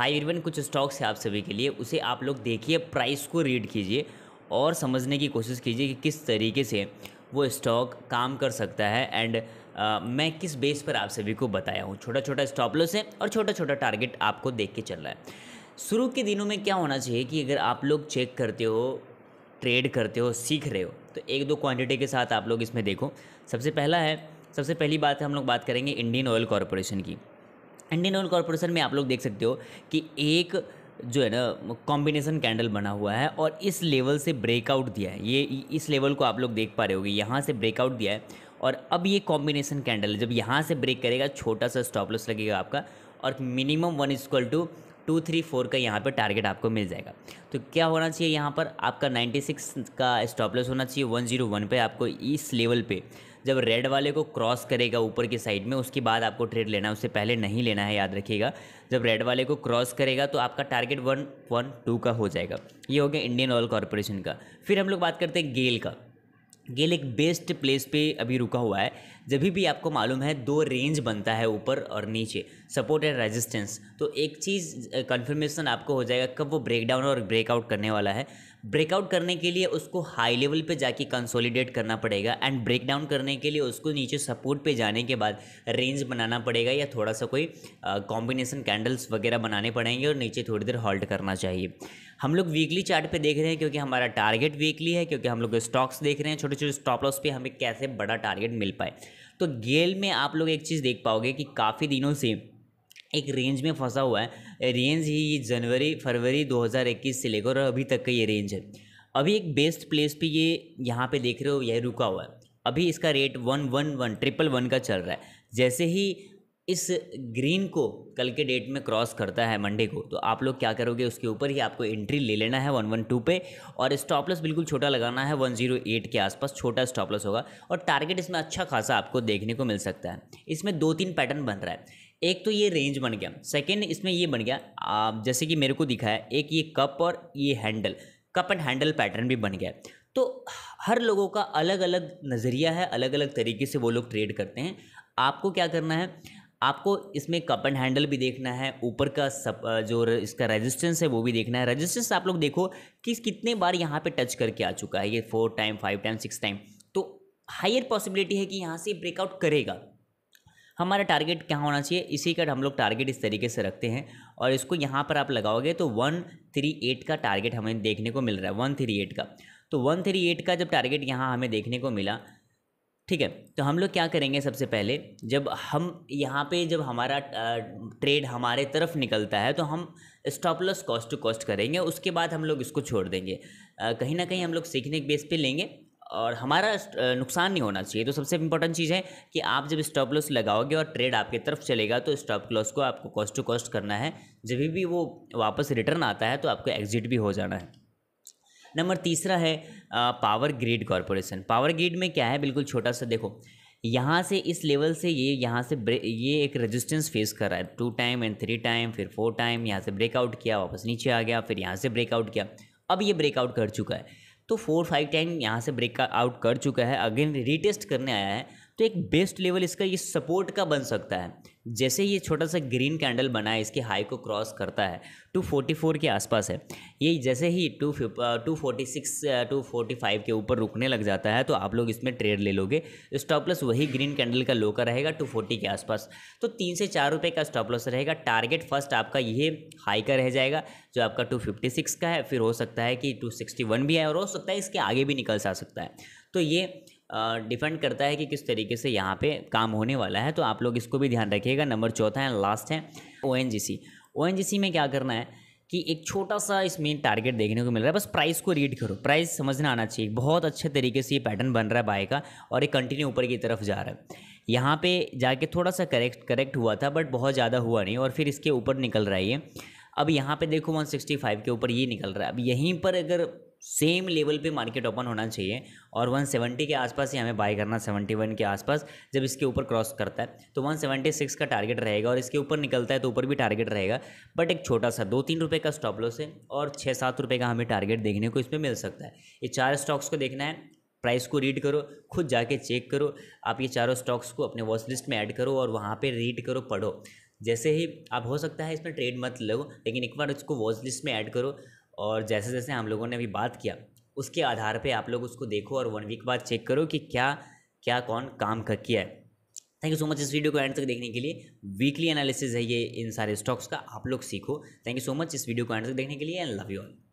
high even कुछ stocks है आप सभी के लिए उसे आप लोग देखिए प्राइस को रीड कीजिए और समझने की कोशिश कीजिए कि किस तरीके से वो स्टॉक काम कर सकता है एंड मैं किस बेस पर आप सभी को बताया हूँ छोटा छोटा स्टॉप लॉस है और छोटा छोटा टारगेट आपको देख के चल रहा है शुरू के दिनों में क्या होना चाहिए कि अगर आप लोग चेक करते हो ट्रेड करते हो सीख रहे हो तो एक दो क्वांटिटी के साथ आप लोग इसमें देखो सबसे पहला है सबसे पहली बात है हम लोग बात करेंगे इंडियन ऑयल कॉरपोरेशन की इंडियन ऑयल कॉरपोरेशन में आप लोग देख सकते हो कि एक जो है ना कॉम्बिनेशन कैंडल बना हुआ है और इस लेवल से ब्रेकआउट दिया है ये इस लेवल को आप लोग देख पा रहे होगे यहाँ से ब्रेकआउट दिया है और अब ये कॉम्बिनेशन कैंडल है जब यहाँ से ब्रेक करेगा छोटा सा स्टॉप लॉस लगेगा आपका और minimum one equal to two three four का यहाँ पर टारगेट आपको मिल जाएगा तो क्या होना चाहिए यहाँ पर आपका सिक्स का स्टॉप लॉस होना चाहिए वन पर आपको इस लेवल पर जब रेड वाले को क्रॉस करेगा ऊपर की साइड में उसके बाद आपको ट्रेड लेना है उससे पहले नहीं लेना है याद रखिएगा जब रेड वाले को क्रॉस करेगा तो आपका टारगेट वन वन टू का हो जाएगा ये हो गया इंडियन ऑयल कॉरपोरेशन का फिर हम लोग बात करते हैं गेल का गेल एक बेस्ट प्लेस पे अभी रुका हुआ है जब भी आपको मालूम है दो रेंज बनता है ऊपर और नीचे सपोर्ट एंड रेजिस्टेंस तो एक चीज़ कन्फर्मेशन आपको हो जाएगा कब वो ब्रेकडाउन और ब्रेकआउट करने वाला है ब्रेकआउट करने के लिए उसको हाई लेवल पे जाके कंसोलिडेट करना पड़ेगा एंड ब्रेक डाउन करने के लिए उसको नीचे सपोर्ट पे जाने के बाद रेंज बनाना पड़ेगा या थोड़ा सा कोई कॉम्बिनेसन कैंडल्स वगैरह बनाने पड़ेंगे और नीचे थोड़ी देर हॉल्ट करना चाहिए हम लोग वीकली चार्ट पे देख रहे हैं क्योंकि हमारा टारगेट वीकली है क्योंकि हम लोग स्टॉक्स देख रहे हैं छोटे छोटे स्टॉप लॉस पर हमें कैसे बड़ा टारगेट मिल पाए तो गेल में आप लोग एक चीज़ देख पाओगे कि काफ़ी दिनों से एक रेंज में फंसा हुआ है रेंज ही जनवरी फरवरी 2021 से लेकर और अभी तक का ये रेंज है अभी एक बेस्ट प्लेस पे ये यहाँ पे देख रहे हो यह रुका हुआ है अभी इसका rate one one one triple one का चल रहा है जैसे ही इस ग्रीन को कल के डेट में क्रॉस करता है मंडे को तो आप लोग क्या करोगे उसके ऊपर ही आपको एंट्री ले लेना है वन वन टू पे और स्टॉपलस बिल्कुल छोटा लगाना है वन जीरो एट के आसपास छोटा स्टॉपलस होगा और टारगेट इसमें अच्छा खासा आपको देखने को मिल सकता है इसमें दो तीन पैटर्न बन रहा है एक तो ये रेंज बन गया सेकेंड इसमें ये बन गया आप जैसे कि मेरे को दिखा है एक ये कप और ये handle cup and handle pattern भी बन गया तो हर लोगों का अलग अलग नज़रिया है अलग अलग तरीके से वो लोग ट्रेड करते हैं आपको क्या करना है आपको इसमें कप एंड हैंडल भी देखना है ऊपर का सब जो इसका रेजिस्टेंस है वो भी देखना है रेजिस्टेंस आप लोग देखो कि कितने बार यहाँ पे टच करके आ चुका है ये four time five time six time तो हायर पॉसिबिलिटी है कि यहाँ से ब्रेकआउट करेगा हमारा टारगेट क्या होना चाहिए इसी का हम लोग टारगेट इस तरीके से रखते हैं और इसको यहाँ पर आप लगाओगे तो वन थ्री एट का टारगेट हमें देखने को मिल रहा है वन थ्री एट का तो वन थ्री एट का जब टारगेट यहाँ हमें देखने को मिला ठीक है तो हम लोग क्या करेंगे सबसे पहले जब हम यहाँ पे जब हमारा ट्रेड हमारे तरफ निकलता है तो हम stop loss cost to cost करेंगे उसके बाद हम लोग इसको छोड़ देंगे कहीं ना कहीं हम लोग सीखने के बेस पे लेंगे और हमारा नुकसान नहीं होना चाहिए तो सबसे इंपॉर्टेंट चीज़ है कि आप जब स्टॉप लॉस लगाओगे और ट्रेड आपके तरफ चलेगा तो स्टॉप लॉस को आपको कॉस्ट टू कॉस्ट करना है जब भी वो वापस रिटर्न आता है तो आपको एग्जिट भी हो जाना है नंबर तीसरा है Power Grid Corporation Power Grid में क्या है बिल्कुल छोटा सा देखो यहाँ से इस लेवल से ये यहाँ से ये एक रेजिस्टेंस फेस कर रहा है two time and three time फिर फोर टाइम यहाँ से ब्रेकआउट किया वापस नीचे आ गया फिर यहाँ से ब्रेकआउट किया अब ये ब्रेकआउट कर चुका है तो फोर फाइव टाइम यहाँ से ब्रेक आउट कर चुका है अगेन रिटेस्ट करने आया है तो एक बेस्ट लेवल इसका ये सपोर्ट का बन सकता है जैसे ये छोटा सा ग्रीन कैंडल बना है इसके हाई को क्रॉस करता है 244 के आसपास है ये जैसे ही two two forty six two forty five के ऊपर रुकने लग जाता है तो आप लोग इसमें ट्रेड ले लोगे स्टॉप लॉस वही ग्रीन कैंडल का लो का रहेगा टू फोर्टी के आसपास तो तीन से चार रुपये का स्टॉप लॉस रहेगा टारगेट फर्स्ट आपका ये हाई का रह जाएगा जो आपका टू फिफ्टी सिक्स का है फिर हो सकता है कि टू सिक्सटी वन भी है और हो सकता है इसके आगे भी निकल सा सकता है तो ये डिपेंड करता है कि किस तरीके से यहाँ पे काम होने वाला है तो आप लोग इसको भी ध्यान रखिएगा नंबर चौथा एंड लास्ट है ओ सी में क्या करना है कि एक छोटा सा इसमें टारगेट देखने को मिल रहा है बस प्राइस को रीड करो प्राइस समझना आना चाहिए बहुत अच्छे तरीके से ये पैटर्न बन रहा है बाय का और ये कंटिन्यू ऊपर की तरफ जा रहा है यहाँ पे जाके थोड़ा सा करेक्ट करेक्ट हुआ था बट बहुत ज़्यादा हुआ नहीं और फिर इसके ऊपर निकल रहा है ये अब यहाँ पे देखो 165 के ऊपर ये निकल रहा है अब यहीं पर अगर सेम लेवल पे मार्केट ओपन होना चाहिए और 170 के आसपास ही हमें बाय करना 71 के आसपास जब इसके ऊपर क्रॉस करता है तो 176 का टारगेट रहेगा और इसके ऊपर निकलता है तो ऊपर भी टारगेट रहेगा बट एक छोटा सा दो तीन रुपये का स्टॉप लॉस है और छः सात रुपये का हमें टारगेट देखने को इसमें मिल सकता है ये चार स्टॉक्स को देखना है प्राइस को रीड करो खुद जाके चेक करो आप ये चारों स्टॉक्स को अपने वॉच लिस्ट में ऐड करो और वहाँ पर रीड करो पढ़ो जैसे ही आप हो सकता है इसमें ट्रेड मत लो लेकिन एक बार इसको वॉच लिस्ट में ऐड करो और जैसे जैसे हम लोगों ने अभी बात किया उसके आधार पे आप लोग उसको देखो और वन वीक बाद चेक करो कि क्या क्या कौन काम कर किया है थैंक यू सो मच इस वीडियो को एंड तक देखने के लिए वीकली एनालिसिस है ये इन सारे स्टॉक्स का आप लोग सीखो थैंक यू सो मच इस वीडियो को एंड तक देखने के लिए एंड लव यू ऑल